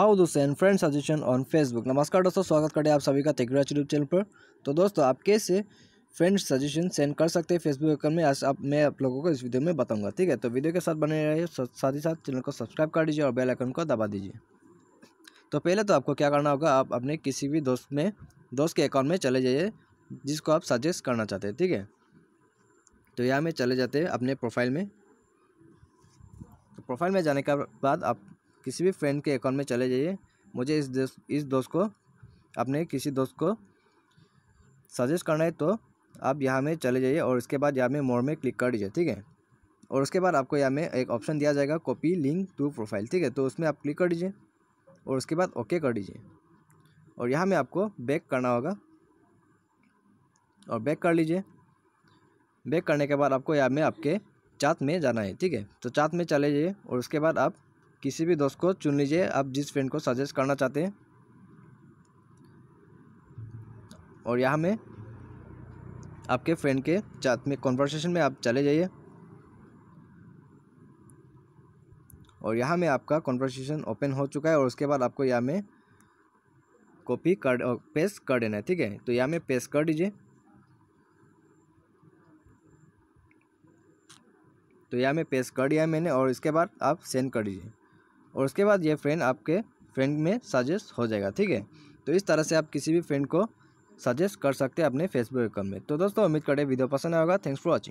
how दोस्तों and friend suggestion on Facebook नमस्कार दोस्तों स्वागत करते हैं आप सभी का तेगराज यूट्यूब चैनल पर तो दोस्तों आप कैसे फ्रेंड सजेशन सेंड कर सकते हैं फेसबुक अकाउंट में आज आप मैं आप लोगों को इस वीडियो में बताऊंगा ठीक है तो वीडियो के साथ बने रहिए साथ ही साथ चैनल को सब्सक्राइब कर दीजिए और बेल आइकन को दबा दीजिए तो पहले तो आपको क्या करना होगा आप अपने किसी भी दोस्त में दोस्त के अकाउंट में चले जाइए जिसको आप सजेस्ट करना चाहते हैं ठीक है तो यहाँ में चले जाते हैं अपने प्रोफाइल में तो प्रोफाइल में जाने के बाद आप किसी भी फ्रेंड के अकाउंट में चले जाइए मुझे इस दोस्त इस दोस्त को अपने किसी दोस्त को सजेस्ट करना है तो आप यहाँ में चले जाइए और उसके बाद यहाँ में मोर में क्लिक कर दीजिए ठीक है और उसके बाद आपको यहाँ में एक ऑप्शन दिया जाएगा कॉपी लिंक टू प्रोफाइल ठीक है तो उसमें आप क्लिक कर दीजिए और उसके बाद ओके कर दीजिए और यहाँ में आपको बैक करना होगा और बैक कर लीजिए बैक करने के बाद आपको यहाँ में आपके चार्ट में जाना है ठीक है तो चार्ट में चले जाइए और उसके बाद आप किसी भी दोस्त को चुन लीजिए आप जिस फ्रेंड को सजेस्ट करना चाहते हैं और यहाँ में आपके फ्रेंड के चैट में कॉन्वर्सेशन में आप चले जाइए और यहाँ में आपका कॉन्वर्सेशन ओपन हो चुका है और उसके बाद आपको यहाँ में कॉपी कर पेस्ट कर देना है ठीक है तो यहाँ में पेस्ट कर दीजिए तो यहाँ में पेस्ट कर दिया मैंने और इसके बाद आप सेंड कर दीजिए और उसके बाद ये फ्रेंड आपके फ्रेंड में सजेस्ट हो जाएगा ठीक है तो इस तरह से आप किसी भी फ्रेंड को सजेस्ट कर सकते हैं अपने फेसबुक अकाउंट में तो दोस्तों उम्मीद करें वीडियो पसंद आएगा थैंक्स फॉर वॉचिंग